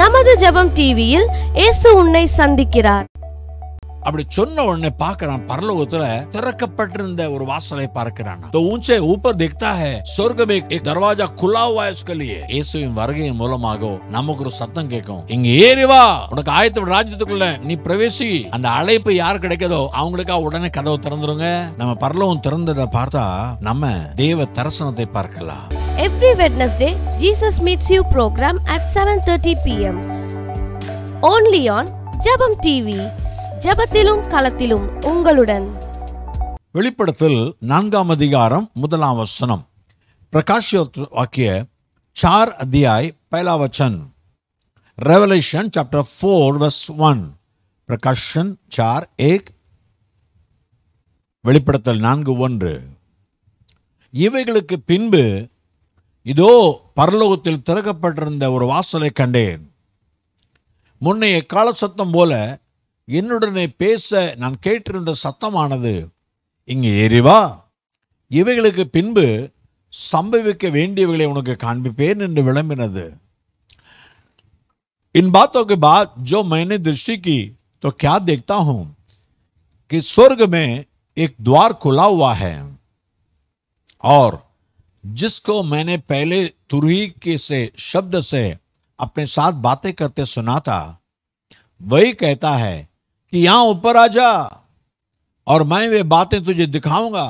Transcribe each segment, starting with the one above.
நமது ஜபம் டிவியில் இயேசு உன்னை சந்திக்கிறார் அப்படி சொன்ன உடனே பார்க்கிறான் பரலோகத்துல திறக்கப்பட்டிருந்த ஒரு வாசலை பார்க்கிறான் तो ऊंचे ऊपर देखता है स्वर्ग में एक दरवाजा खुला இயேசுவின் வருகையின் மூலமாக நமக்கு ஒரு சத்தம் கேட்கும் இங்க ஏறி வா உனக்கு ஆயத்த ராஜ்யத்துக்குள்ள நீ பிரவேசி அந்த அழைப்பு யார் கிடைக்கதோ அவங்களுக்கா உடனே கதவு திறந்துருங்க நம்ம பரலோகம் திறந்ததை பார்த்தா நம்ம தேவ தரிசனத்தை பார்க்கலாம் Every Wednesday, Jesus Meets program program at 7.30 p.m. Only on Jabam TV ஜபத்திலும் களத்திலும் உங்களுடன் வெளிப்படத்தில் நான்காம் அதிகாரம் முதலாம் வசனம் வாக்கிய சார் அத்தியாய் பைலாவச்சன் revelation chapter four verse one பிரகாஷன் சார் ஏக் வெளிப்படத்தில் நான்கு ஒன்று இவைகளுக்கு பின்பு இதோ பரலோகத்தில் திறக்கப்பட்டிருந்த ஒரு வாசலை கண்டேன் முன்னைய கால சத்தம் போல என்னுடனே பேச நான் கேட்டிருந்த சத்தமானது இங்கே ஏறிவா இவைகளுக்கு பின்பு சம்பவிக்க வேண்டியவைகளை உனக்கு காண்பிப்பேன் என்று விளம்பினது इन बातों के बाद जो मैंने दृष्टि की तो क्या देखता हूं कि स्वर्ग में एक द्वार खुला हुआ है और जिसको मैंने पहले तुरही के से शब्द से अपने साथ बातें करते सुना था वही कहता है कि यहां ऊपर आ जा और मैं वे बातें तुझे दिखाऊंगा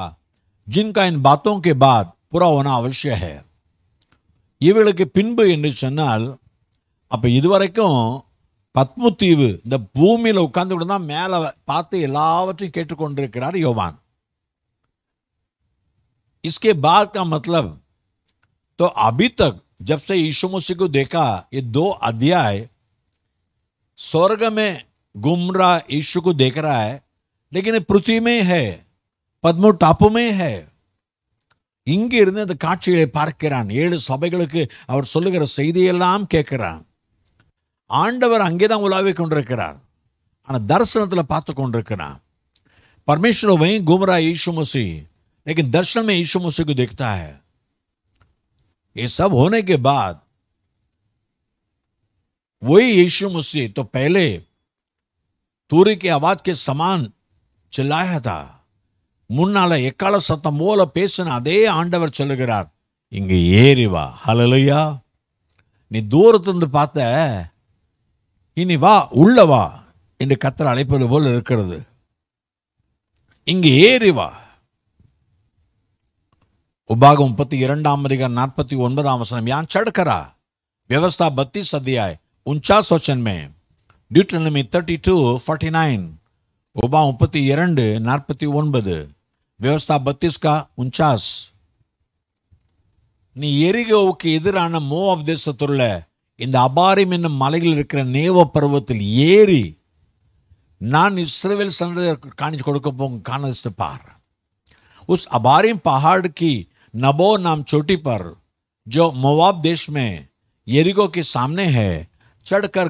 जिनका इन बातों के बाद पूरा होना अवश्य है இவளுக்கு பின்பு என்று சொன்னால் அப்போ இது வரைக்கும் பத்முத்தீவு இந்த பூமியில் தான் மேலே பார்த்து எல்லாவற்றையும் கேட்டுக்கொண்டிருக்கிறார் யோவான் इसके बाद का मतलब तो अभी तक जब से यीशु मुसी को देखा ये दो अध्याय स्वर्ग में गुमराह यीशु को देख रहा है लेकिन पृथ्वी में है पद्म टापू में है इंगे का पार्कान सभा केकरान अंगे उलाकोर आना दर्शन पातकोना परमेश्वर वही गुमरा रहा है लेकिन दर्शन में यीशु मसीह को देखता है ये सब होने के बाद वही यीशु मसीह तो पहले तूरी அவாத் கே சமான் समान சில்லாயா தா முன்னால எக்கால சத்தம் போல பேசின அதே ஆண்டவர் சொல்லுகிறார் இங்கே ஏறி வா ஹலலையா நீ தூரத்திலிருந்து பார்த்த இனி வா உள்ள வா என்று கத்தர் அழைப்பது போல் இருக்கிறது இங்கே ஏறி வா உபாக முப்பத்தி இரண்டாம் அதிகார் நாற்பத்தி ஒன்பதாம் வசனம் யான் சடுக்கரா வியவஸ்தா பத்தி சதியாய் உன்ச்சா சோச்சன்மே Deuteronomy thirty two forty nine உபா முப்பத்தி இரண்டு நாற்பத்தி ஒன்பது விவஸ்தா பத்திஸ்கா உன்சாஸ் நீ எரிகோவுக்கு எதிரான மோவாப் தேசத்துள்ள இந்த அபாரிம் என்னும் மலையில் இருக்கிற நேவ பருவத்தில் ஏறி நான் இஸ்ரேல் சந்ததியர் காணிச்சு கொடுக்க போங்க காண பார் உஸ் அபாரிம் பஹாடுக்கு நபோ नबो नाम चोटी पर जो मोवाब देश में येरिगो के सामने है चढ़कर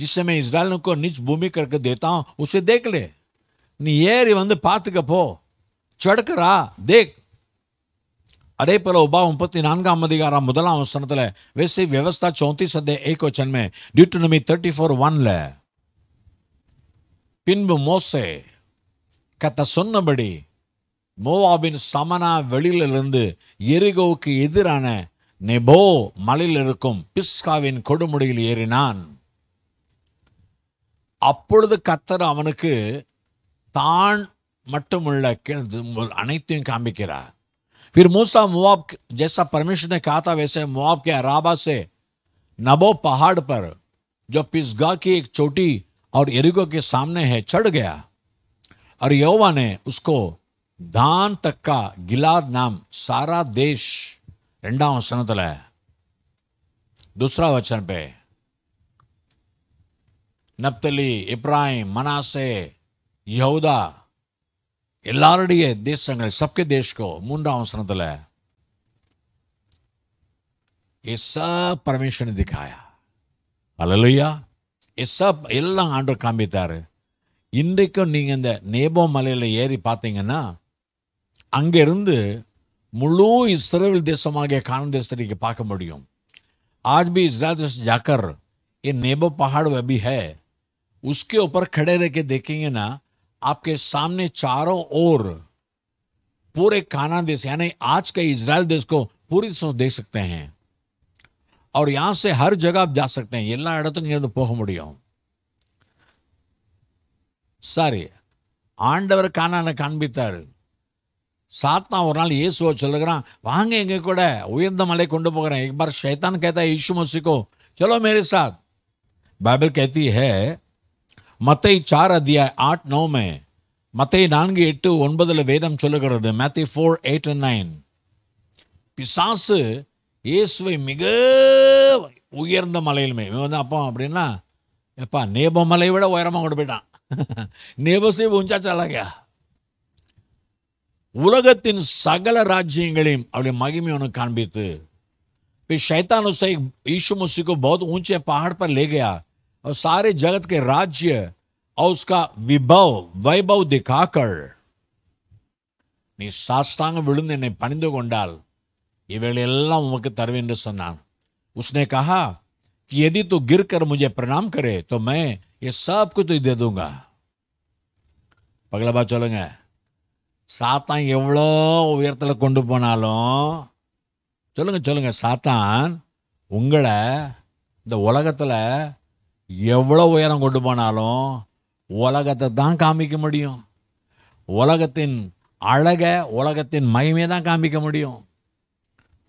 जिसे मैं इसराइलों को निच भूमि करके देता हूं उसे देख ले நீ ஏறி வந்து பார்த்துக்க போ சடுக்கரா தேக் அதே போல உபா முப்பத்தி நான்காம் அதிகாரம் முதலாம் வசனத்தில் வெசி வியவஸ்தா சௌத்திஸ் அதே டியூ டு டியூட்டனமி தேர்ட்டி ஃபோர் ஒன்ல பின்பு மோசே கத்த சொன்னபடி மோவாபின் சமனா வெளியிலிருந்து எரிகோவுக்கு எதிரான நெபோ மலையில் இருக்கும் பிஸ்காவின் கொடுமுடியில் ஏறினான் అప్పుడు దత్తరు అవనికి తాన్ మొత్తుల్ల కన ఒక అనేక్యం కామికరా ఫిర్ మోసా మోవ్ జైసా పర్మేష్నే కాతా వేసే మోవ్ కే హారాబా సే నబో పహడ్ పర్ జో పిస్గా కి ఏక్ చోటి ఔర్ ఎరిగో కే సామ్నే హై చడ్ గయా ఔర్ యోవనే ఉస్కో దాన్ తక్క గిలాద్ నామ్ సారా దేశ్ రెండా వచనాతల ਦੂਸਰਾ వచన पे நப்தலி இப்ராஹிம் மனாசே யவுதா எல்லாருடைய தேசங்கள் சப்கே தேஷ்கோ மூன்றாம் அவசரத்தில் ये सब परमेश्वर ने அலலுயா எஸ்ஸப் எல்லாம் ஆண்டு காமித்தார் இன்றைக்கும் நீங்கள் இந்த நேபோ மலையில் ஏறி பார்த்தீங்கன்னா அங்கேருந்து முழு இஸ்ரேல் தேசமாகிய கான தேசத்தை நீங்கள் பார்க்க முடியும் ஆஜ் பி இஸ்ரா ஜாக்கர் என் நேபோ பகாடு அபி ஹே उसके ऊपर खड़े रह के देखेंगे ना आपके सामने चारों ओर पूरे काना देश यानी आज के इसराइल देश को पूरी तरह देख सकते हैं और यहां से हर जगह आप जा सकते हैं எல்லா இடத்துக்கும் இருந்து போக முடியும் சரி ஆண்டவர் கானான காண்பித்தார் சாத்தான் ஒரு நாள் இயேசுவை சொல்லுகிறான் வாங்க எங்க கூட உயர்ந்த மலை கொண்டு போகிறேன் एक बार शैतान कहता है यीशु मसीह को चलो मेरे साथ बाइबल कहती है மத்தை சார் அத்தியாய் ஆட் நோமே மத்தை நான்கு எட்டு ஒன்பதில் வேதம் சொல்லுகிறது மத்தை ஃபோர் எயிட் அண்ட் நைன் பிசாசு இயேசுவை மிக உயர்ந்த மலையில் இவன் வந்து அப்போ அப்படின்னா எப்பா நேப மலையை விட உயரமாக கொண்டு போயிட்டான் நேபசி உஞ்சாச்சாலாக்கியா உலகத்தின் சகல ராஜ்யங்களையும் அப்படி மகிமை உனக்கு காண்பித்து இப்போ शैतान ஈஷு முசிக்கு मसीह ஊஞ்சிய பாட்பர் லேகையா और सारे जगत के राज्य और उसका विभव वैभव दिखाकर நீ சாஸ்தாங்க விழுந்து என்னை பணிந்து கொண்டால் இவைகளெல்லாம் உமக்கு தருவேன் என்று சொன்னான் उसने कहा कि यदि तू गिर कर मुझे प्रणाम करे तो मैं ये सब कुछ तुझे दे பகல பா சொல்லுங்க சாத்தான் எவ்வளோ உயரத்தில் கொண்டு போனாலும் சொல்லுங்க சொல்லுங்க சாத்தான் உங்களை இந்த உலகத்தில் எவ்வளோ உயரம் கொண்டு போனாலும் உலகத்தை தான் காமிக்க முடியும் உலகத்தின் அழகை உலகத்தின் மகிமை தான் காமிக்க முடியும்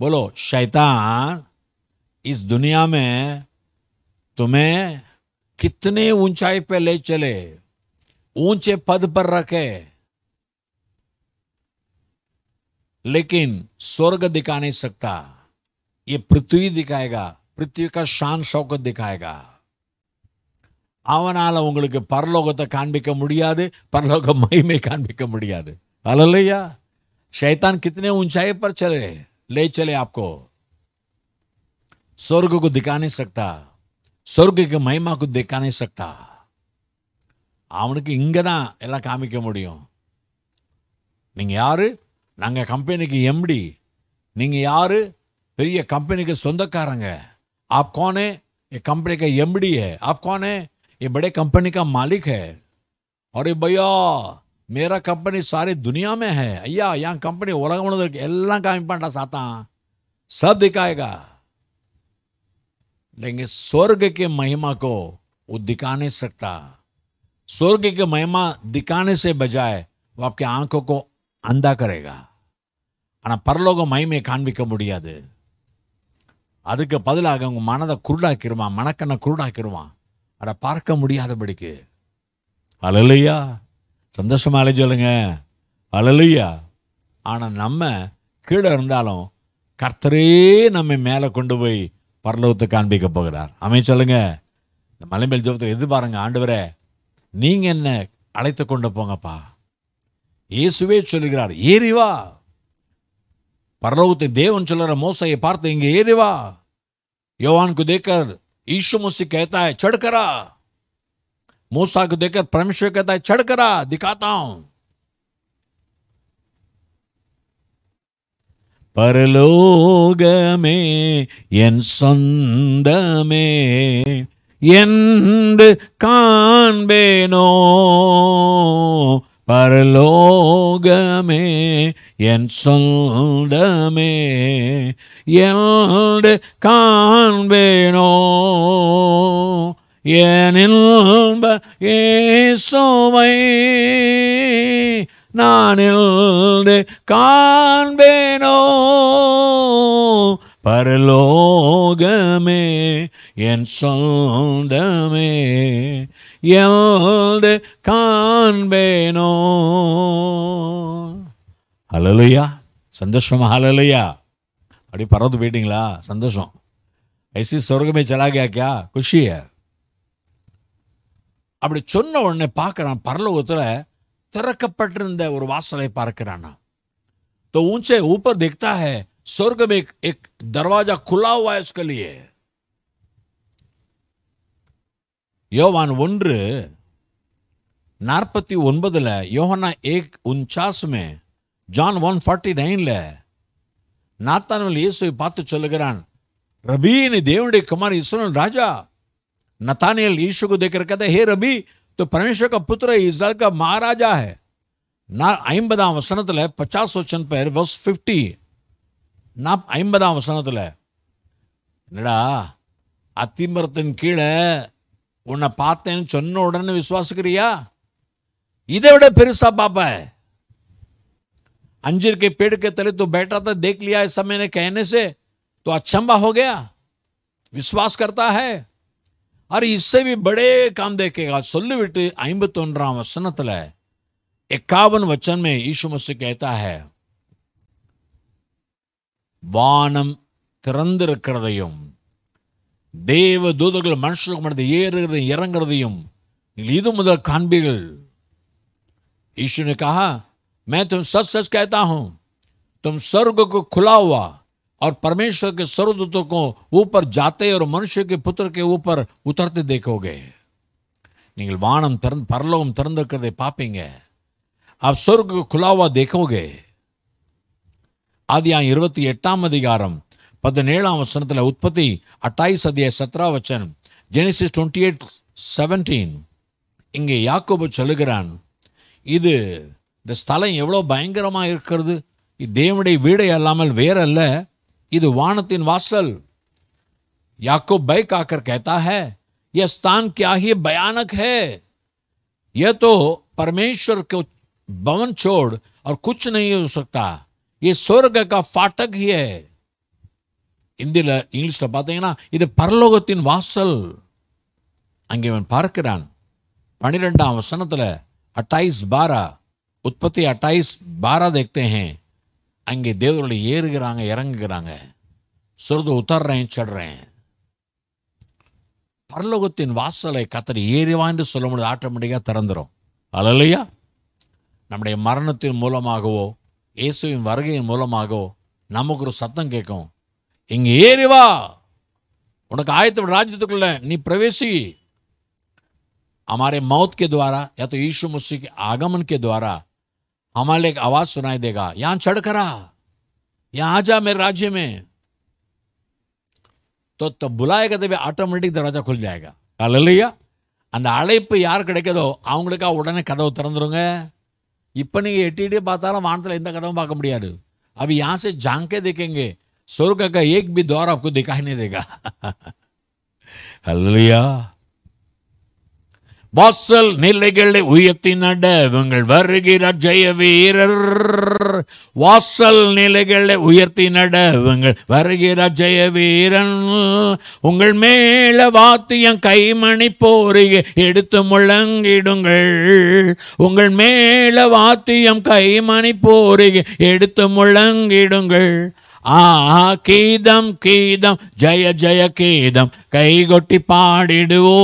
बोलो शैतान इस दुनिया में तुम्हें कितने ऊंचाई पर ले चले ऊंचे पद पर रखे लेकिन स्वर्ग दिखा नहीं सकता ये पृथ्वी दिखाएगा पृथ्वी का शान शौकत दिखाएगा அவனால் உங்களுக்கு பரலோகத்தை காண்பிக்க முடியாது பரலோக மகிமை காண்பிக்க முடியாது अलैया சைத்தான் கித்தனே உன் पर चले ले चले आपको स्वर्ग को दिखा नहीं सकता स्वर्ग की महिमा அவனுக்கு இங்கே தான் எல்லாம் காமிக்க முடியும் நீங்கள் யார் நாங்கள் கம்பெனிக்கு எம்டி நீங்கள் யார் பெரிய கம்பெனிக்கு சொந்தக்காரங்க ஆப்கோனே கோனே என் கம்பெனிக்கு கா ஆப் கோனே ये बड़े कंपनी का मालिक है अरे भैया मेरा ಕಂಪನಿ ಸಾರಿ ದುನಿಯಾ ಮೇ ಹೈ ಅಯ್ಯ ಯಾ ಕಂಪನಿ ಒಳಗೆ ಉಣದಕ್ಕೆ ಎಲ್ಲ ಕಾಮಿ ಪಾಂಡ ಸಾತ सब दिखाएगा लेकिन स्वर्ग के महिमा को वो दिखा नहीं सकता स्वर्ग की महिमा दिखाने से बजाय वो आपके आंखों को अंधा करेगा ஆனா பரலோக மகிமையை காண்பிக்க முடியாது அதுக்கு பதிலாக உங்க மனதை குருடாக்கிடுவான் மணக்கண்ணை குருடாக்கிடுவான் அதை பார்க்க முடியாதபடிக்கு அழலையா சந்தோஷமாக சொல்லுங்க அழலையா ஆனால் நம்ம கீழே இருந்தாலும் கர்த்தரே நம்ம மேலே கொண்டு போய் பரலோகத்தை காண்பிக்க போகிறார் அமைச்சு சொல்லுங்க இந்த மலைமேல் ஜோபத்தில் எது பாருங்க ஆண்டவரே நீங்கள் என்ன அழைத்து கொண்டு போங்கப்பா இயேசுவே சொல்லுகிறார் ஏறிவா பரலோகத்தை தேவன் சொல்லுற மோசையை பார்த்து இங்கே ஏறிவா யோவான் குதேக்கர் यीशु मुझसे कहता है चढ़ करा मूसा को देखकर परमेश्वर कहता है चढ़ करा दिखाता हूं में என் में कान बेनो பரலோகமே என் சொந்தமே எல்டு காண்பேனோ ஏனில்ப ஏசோவை நான் எல்டு காண்பேனோ பரலோகமே என் சொந்தமே எல்து காண்பேனோ அலலுயா சந்தோஷமா அலலுயா அப்படி பறந்து போயிட்டீங்களா சந்தோஷம் ஐசி சொர்க்கமே சலாகியாக்கியா குஷிய அப்படி சொன்ன உடனே பார்க்குறான் பரலோகத்தில் திறக்கப்பட்டிருந்த ஒரு வாசலை பார்க்கிறான் தோ ऊंचे ऊपर देखता है स्वर्ग में एक, एक दरवाजा खुला हुआ है उसके लिए யோவான் ஒன்று நாற்பத்தி ஒன்பதில் யோகனா ஏக் உன்சாஸுமே ஜான் ஒன் ஃபார்ட்டி நைனில் पात चल பார்த்து சொல்லுகிறான் ரபி நீ தேவனுடைய नतानियल यीशु को देखकर कहते हे रबी तो परमेश्वर का पुत्र इसराइल का महाराजा है ना अम्बदा वसनतल पचास वचन पर वर्स फिफ्टी నా 50వ వచనతలే ఎన్నడ అతిమర్تن కిలే ఉన్నా பார்த்தేను చెన్నోడను విశ్వాసికరియా ఇదేడ పెరుస బాబాయ్ అంజిర్ కే పెడు కే తల తో بیٹట దేక్లియా ఈ సమయనే కహనేసే తో అచ్చంబా హోగయా విశ్వాస్ కర్తా హే హర్ ఇస్సే బి బడే కామ్ దేఖేగా సొల్లు విట్ 51వ వచనతలే 51 వచనమే యేషు ముస్సే కహతా హే வானம் திறந்திருக்கிறதையும் தேவ தூதர்கள் மனுஷருக்கு மனது ஏறுகிறதையும் இறங்குறதையும் நீங்கள் இது முதல் காண்பீர்கள் यीशु ने कहा मैं तुम सच सच कहता हूं तुम स्वर्ग को खुला हुआ और परमेश्वर के सर्वदूतों को ऊपर जाते और मनुष्य के पुत्र के ऊपर उतरते देखोगे நீங்கள் வானம் திறந்து பரலோகம் திறந்திருக்கிறதை பார்ப்பீங்க आप स्वर्ग को खुला हुआ देखोगे ஆதியாயம் இருபத்தி எட்டாம் அதிகாரம் பதினேழாம் வசனத்தில் உற்பத்தி அட்டாயிஸ் அதிய சத்ரா வச்சன் ஜெனிசிஸ் டுவெண்ட்டி எயிட் செவன்டீன் இங்கே யாக்கோபு சொல்லுகிறான் இது இந்த ஸ்தலம் எவ்வளோ பயங்கரமாக இருக்கிறது இது தேவனுடைய வீடை அல்லாமல் வேறல்ல இது வானத்தின் வாசல் யாக்கோ பை காக்கர் கேத்தா ஹே यह ஸ்தான் क्या பயானக் ஹே ஏதோ பரமேஸ்வர் तो परमेश्वर அவர் குச்சு छोड़ और ये சொர்க்க கா ஃபாட்டக் ஹி ஹே இந்தியில் இங்கிலீஷில் பார்த்தீங்கன்னா இது பரலோகத்தின் வாசல் அங்கே அவன் பார்க்கிறான் பனிரெண்டாம் வசனத்தில் அட்டாயிஸ் பாரா உற்பத்தி அட்டாயிஸ் பாரா தேக்தே அங்கே தேவரில் ஏறுகிறாங்க இறங்குகிறாங்க சொர்க்க உத்தர்றேன் சொல்கிறேன் பரலோகத்தின் வாசலை கத்தரி ஏறிவான் சொல்ல முடியாது ஆட்டோமேட்டிக்காக திறந்துடும் அலலையா நம்முடைய மரணத்தின் மூலமாகவோ இயேசுவின் வருகையின் மூலமாக நமக்கு ஒரு சத்தம் கேட்கும் இங்கே ஏறி வா உனக்கு ஆயத்த ராஜ்யத்துக்குள்ள நீ प्रवेशी हमारे मौत के द्वारा या तो यीशु मसीह के आगमन के द्वारा हमारे एक आवाज़ सुनाई देगा यहाँ चढ़ करा यहाँ आ जा मेरे राज्य में तो तब बुलाएगा तभी ऑटोमेटिक दरवाजा खुल जाएगा कल அந்த அழைப்பு யார் கிடைக்குதோ அவங்களுக்காக உடனே கதவு திறந்துருங்க இப்போ நீங்கள் எட்டிகிட்டே பார்த்தாலும் வானத்தில் எந்த கதவும் பார்க்க முடியாது अब यहाँ से झांक के ஏக் स्वर्ग का एक भी द्वार आपको दिखाई नहीं देगा வாசல் நிலைகளை உயர்த்தி நட இவங்கள் வருகிற ஜெய வீரர் வாசல் நிலைகளை உயர்த்தி நட இவங்கள் வருகிற ஜெய வீரன் உங்கள் மேல வாத்தியம் கைமணி போரிக எடுத்து முழங்கிடுங்கள் உங்கள் மேல வாத்தியம் கைமணி போரிக எடுத்து முழங்கிடுங்கள் ಆ ಆ ಕೀದಂ ಕೀದಂ ಜಯ ಜಯ ಕೀದಂ ಕೈಗೊಟ್ಟಿ ಪಾಡಿಡುವೋ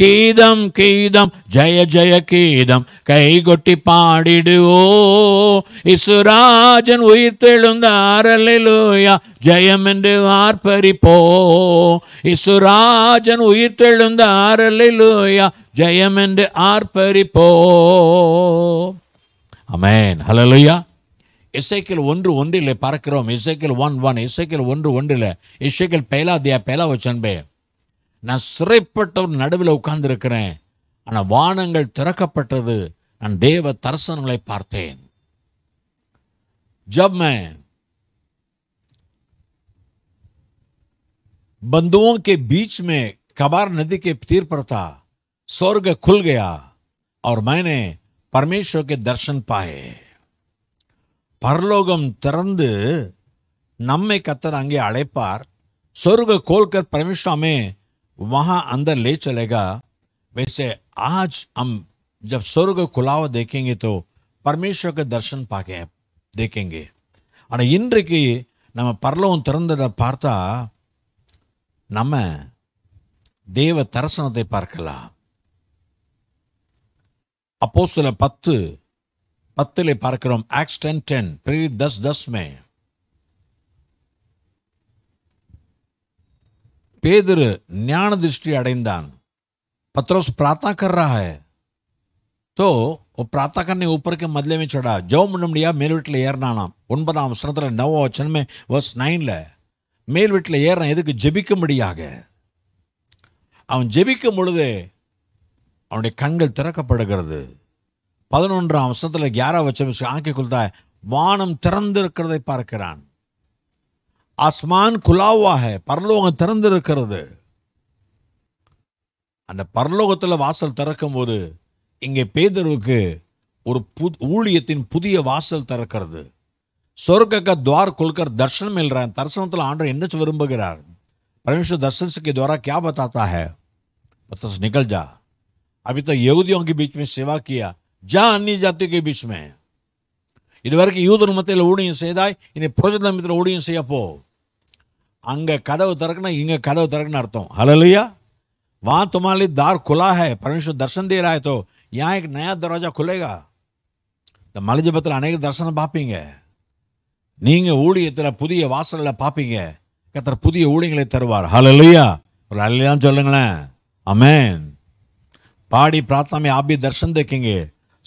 கீதம் கீதம் ஜய ஜய கீதம் கைகொட்டி பாடிடுவோ இசுராஜன் உயிர் தெழுந்தாரலூயா ஜெயம் என்று ஆர்ப்பரிப்போ இசுராஜன் உயிர் தெழுந்தாரலூயா ஜெயம் என்று ஆர்ப்பரிப்போ அமேன் ஹலலுயா இசைக்கில் ஒன்று ஒன்றிலே பார்க்கிறோம் இசைக்கில் ஒன் ஒன் இசைக்கில் ஒன்று ஒன்றில் இசைக்கில் பெயலாதியா பெயலா வச்சன்பே நான் சிறைப்பட்ட ஒரு நடுவில் உட்கார்ந்துருக்கிறேன் ஆனால் வானங்கள் திறக்கப்பட்டது நான் தேவ தரிசனங்களை பார்த்தேன் जब मैं बंधुओं के बीच में कबार नदी के तीर पर था स्वर्ग खुल गया और मैंने परमेश्वर के दर्शन पाए பரலோகம் திறந்து நம்மை கத்தர் அங்கே அழைப்பார் சொருக கோல்கர் பரமேஸ்வாமே வகா அந்த லே சலேகா चलेगा ஆஜ் அம் ஜப் சொருக குலாவ தேக்கேங்க தோ तो தர்ஷன் பார்க்க தேக்கேங்க ஆனால் இன்றைக்கு நம்ம பரலோகம் திறந்ததை பார்த்தா நம்ம தேவ தரிசனத்தை பார்க்கலாம் அப்போ சில பத்து பத்திலே பார்க்கிறோம் ஆக்ஸ் டென் டென் பிரீத் தஸ் தஸ் மே பேதிரு ஞான திருஷ்டி அடைந்தான் பத்ரோஸ் பிரார்த்தனா கர்றா தோ ஓ பிரார்த்தா கண்ணை प्रार्थना करने ऊपर ஜோ मदले में மேல் வீட்டில் ஏறினானாம் ஒன்பதாம் வசனத்தில் நவ வச்சனமே வர்ஸ் நைனில் மேல் வீட்டில் ஏறினான் எதுக்கு ஜெபிக்க முடியாக அவன் ஜெபிக்கும் பொழுது அவனுடைய கண்கள் திறக்கப்படுகிறது பதினொன்றாம் வருஷத்தில் கியாரா வச்ச ஆக்கி கொள்தா வானம் திறந்திருக்கிறதை பார்க்கிறான் ஆஸ்மான் குலாவாக பரலோகம் திறந்திருக்கிறது அந்த பரலோகத்தில் வாசல் திறக்கும்போது இங்கே பேதருவுக்கு ஒரு பு ஊழியத்தின் புதிய வாசல் திறக்கிறது சொர்க்க துவார் கொள்கர் தர்ஷனம் எழுறான் தர்சனத்தில் ஆண்டு என்ன விரும்புகிறார் பரமேஸ்வர दर्शन துவாரா கியா क्या बताता है पतरस निकल जा சேவா கியா ஜான் அந்நிய ஜாத்திக்கு பீச் மே இதுவரைக்கும் யூதன் மத்தியில் ஊழியம் செய்தாய் இனி புரோஜன மத்தியில் ஊழியம் செய்யப்போ அங்கே கதவு திறக்குனா இங்கே கதவு திறக்குன்னு அர்த்தம் ஹலலுயா वहाँ तुम्हारे लिए द्वार खुला है परमेश्वर दर्शन दे रहा है तो यहाँ एक नया दरवाजा खुलेगा இந்த மலைஜபத்தில் அநேக தரிசனம் பார்ப்பீங்க நீங்கள் ஊழியத்தில் புதிய வாசலில் பார்ப்பீங்க கத்தர் புதிய ஊழியங்களை தருவார் ஹலோ இல்லையா ஒரு அல்லையான்னு சொல்லுங்களேன் அமேன் பாடி பிரார்த்தனை ஆபி தர்ஷன் தேக்கிங்க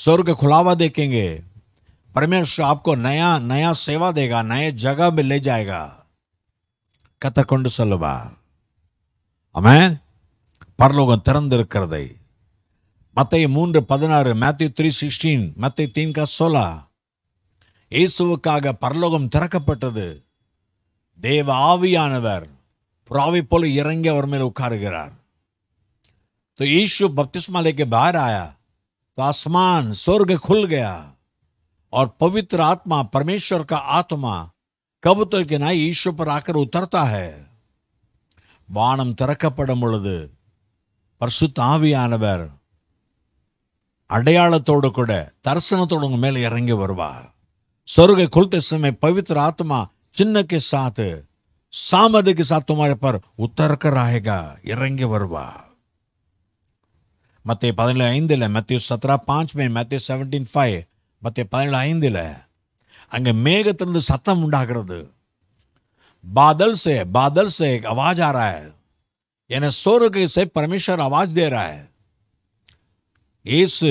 स्वर्ग खुलावा देखेंगे परमेश्वर आपको नया नया सेवा देगा नए जगह में ले जाएगा கத்தக்கொண்டு சொல்லுவார் அவன் பரலோகம் திறந்திருக்கிறதை மத்திய மூன்று பதினாறு மேத்யூ த்ரீ சிக்ஸ்டீன் மத்திய தீன்கா சோலா இயேசுவுக்காக பரலோகம் திறக்கப்பட்டது தேவ ஆவியானவர் புறாவை போல இறங்கி அவர் மேல் உட்காருகிறார் இயேசு यीशु बपतिस्मा तो आसमान स्वर्ग खुल गया और पवित्र आत्मा परमेश्वर का आत्मा कबूतर के नाई ईश्वर पर आकर उतरता है வானம் திறக்கப்படும் பொழுது பர்சுத்த ஆவியானவர் அடையாளத்தோடு கூட தரிசனத்தோடு உங்க மேலே இறங்கி வருவார் स्वर्ग खुलते समय पवित्र आत्मा चिन्ह के साथ सामद के साथ तुम्हारे पर उतर कर आएगा इरंगे वरवा மத்திய பதினேழு ஐந்தில் மத்திய சத்ரா பாஞ்ச்மே மத்திய செவன்டீன் ஃபைவ் மத்திய பதினேழு ஐந்தில் அங்கே மேகத்திலிருந்து சத்தம் உண்டாகிறது பாதல் சே பாதல் சே அவாஜ் आवाज என रहा है பரமேஸ்வர் அவாஜ் से परमेश्वर இயேசு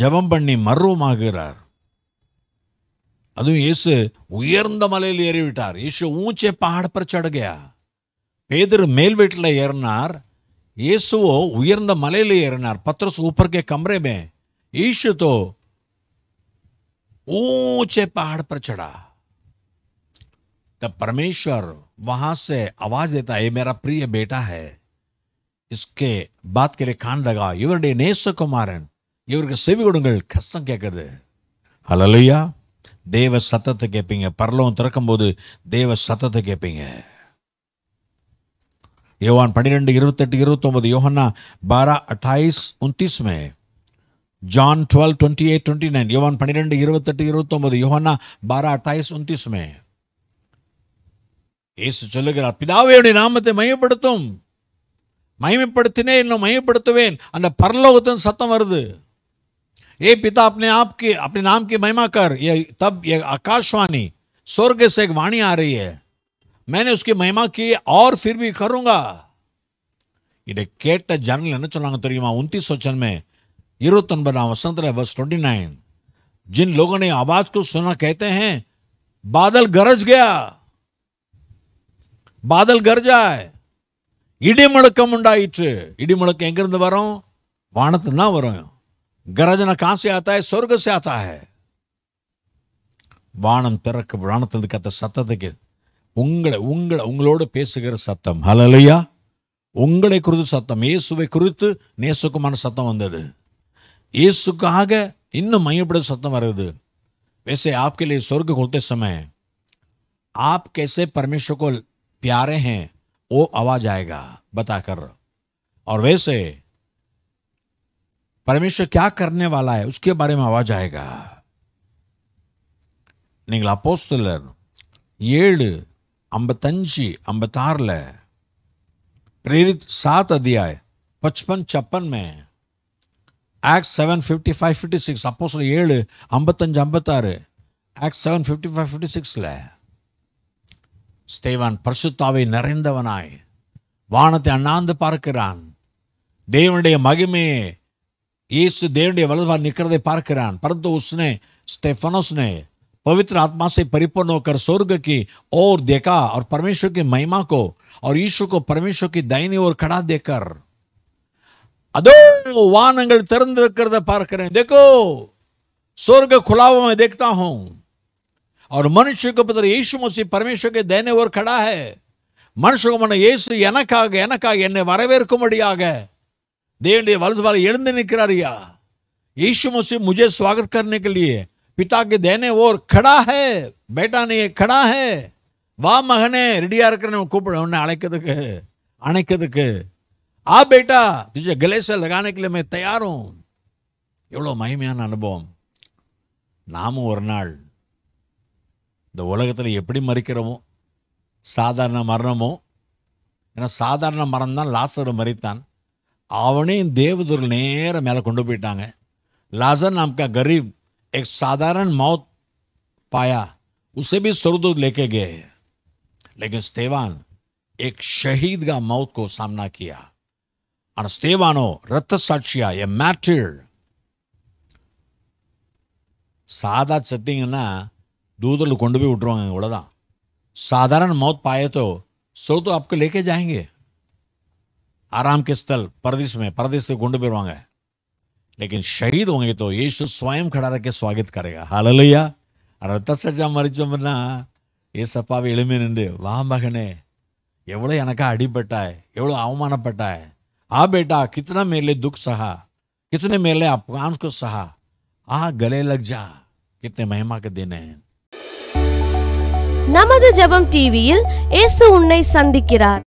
ஜபம் பண்ணி மர்வமாகிறார் அதுவும் இயேசு உயர்ந்த மலையில் ஏறிவிட்டார் இயேசு ஊச்சே பாடப்பறச்சடுகையா பேதர் மேல் வீட்டில் ஏறினார் येसुवो उयर्द मल पत्र ऊपर के कमरे में ईशु तो ऊंचे पहाड़ पर चढ़ा तब परमेश्वर वहां से आवाज देता ये मेरा प्रिय बेटा है इसके बात के लिए खान लगा इवर डे नेस कुमारन इवर के सेवी गुड़ कष्ट क्या करते हलिया देव सतते कैपी परलों तरक देव सतते कैपी है யோவான் பன்னிரெண்டு இருபத்தெட்டு இருபத்தொம்பது யோகன்னா பாரா में John twelve twenty eight twenty nine योवान पन्निरंड इवत्ते योहना बारह अट्ठाईस उन्तीस में अपने अपने नाम की महिमा कर ये तब ये आकाशवाणी स्वर्ग से एक वाणी आ रही है मैंने उसकी महिमा की और फिर भी करूंगा इधर केट जर्नल ने चलाना तो उन्तीस सौ चन में इरोतन बना वसंत रहे ट्वेंटी नाइन जिन लोगों ने आवाज को सुना कहते हैं बादल गरज गया बादल गर जाए इडी मड़क मुंडा इट इडी मड़क एंगर द वरों वाणत ना वरों ना कहां से आता है स्वर्ग से आता है वाणन तरक वाणत कहते सतत के உங்களை உங்களை உங்களோடு பேசுகிற சத்தம் ஹலலையா உங்களை குறித்து சத்தம் இயேசுவை குறித்து நேசுக்குமான சத்தம் வந்தது இயேசுக்காக இன்னும் மையப்படுத்த சத்தம் வருது वैसे आपके लिए स्वर्ग खोलते समय आप कैसे परमेश्वर को प्यारे हैं वो आवाज आएगा बताकर और वैसे परमेश्वर क्या करने वाला है उसके बारे में आवाज आएगा நீங்கள் அப்போஸ்தலர் ஏழு ஐம்பத்தஞ்சு ஐம்பத்தாறில் பிரேரித் சாத் அத்தியாய் பச்பன் சப்பன்மே Acts seven seven five fifty six six அப்போ சொல்ல ஏழு ஐம்பத்தஞ்சு ஐம்பத்தாறு Acts seven fifty five fifty சிக்ஸில் ஸ்டேவான் பர்சுத்தாவை நிறைந்தவனாய் வானத்தை அண்ணாந்து பார்க்கிறான் தேவனுடைய மகிமையே இயேசு தேவனுடைய வலதுபார் நிற்கிறதை பார்க்கிறான் பரந்து உஸ்னே ஸ்டெஃபனோஸ்னே पवित्र आत्मा से परिपूर्ण होकर स्वर्ग की ओर देखा और परमेश्वर की महिमा को और यीशु को परमेश्वर की दाहिनी ओर खड़ा देकर அதோ வானங்கள் पार करें देखो स्वर्ग खुला हुआ मैं देखता हूं और मनुष्य को पुत्र यीशु मसीह परमेश्वर के दैने ओर खड़ा है मनुष्य को मन இயேசு எனக்காக எனக்காக என்னை வரவேற்கும்படியாக देवडे वलस वाले எழுந்து நிற்கிறாரியா यीशु मसीह मुझे स्वागत करने के लिए पिता தேனே ஓர் கடா ஹே பேட்டா நீ கடா ஹே வா மகனே ரெடியா இருக்கிற கூப்பிட உன்னை அழைக்கிறதுக்கு அணைக்கிறதுக்கு ஆ பேட்டா துஜே கலேச லகானைக்கிலமே தயாரும் எவ்வளோ மகிமையான அனுபவம் நாமும் ஒரு நாள் இந்த உலகத்தில் எப்படி மறிக்கிறோமோ சாதாரண மரணமோ ஏன்னா சாதாரண மரம் தான் லாசர் மறித்தான் அவனையும் தேவதூர் நேரம் மேலே கொண்டு போயிட்டாங்க லாசர் நமக்கா கரீப் एक साधारण मौत पाया उसे भी स्वर्गदूत लेके गए लेकिन स्तेवान एक शहीद का मौत को सामना किया और स्तेवानो रथ साक्षिया ये मैटर सादा செத்தீங்கன்னா दूधल कुंड भी उठ रहे उड़दा साधारण मौत पाए तो सो तो आपको लेके जाएंगे आराम के स्थल परदेश में परदेश से कुंड भी रोंगे लेकिन शहीद होंगे तो ये स्वयं खड़ा रख स्वागत करेगा हाल लिया रत सज्जा मरीचमना ये सपा एलमें वा मगने एवड़ो अड़पटा एवड़ो अवमान पट्टा आ बेटा कितना मेले दुख सहा कितने मेले अफगान को सहा आ गले लग जा कितने महिमा के दिन है नमद जबम टीवी येसु उन्ने संदिकिरार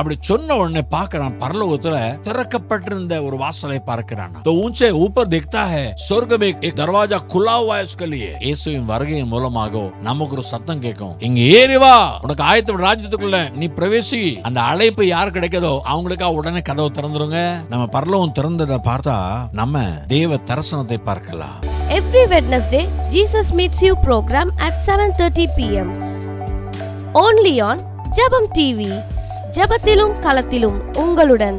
அப்படி சொன்ன உடனே பார்க்கிறான் பரலோகத்துல திறக்கப்பட்டிருந்த ஒரு வாசலை பார்க்கிறான் तो ऊंचे ऊपर दिखता है स्वर्ग में एक दरवाजा खुला இயேசுவின் வருகையின் மூலமாக நமக்கு ஒரு சத்தம் கேட்கும் இங்க ஏறி வா உனக்கு ஆயத்த ராஜ்யத்துக்குள்ள நீ பிரவேசி அந்த அழைப்பு யார் கிடைக்கதோ அவங்களுக்கா உடனே கதவு திறந்துருங்க நம்ம பரலோகம் திறந்ததை பார்த்தா நம்ம தேவ தரிசனத்தை பார்க்கலாம் Every Wednesday, Jesus Meets program program at 7.30 p.m. Only on Jabam TV ஜபத்திலும் களத்திலும் உங்களுடன்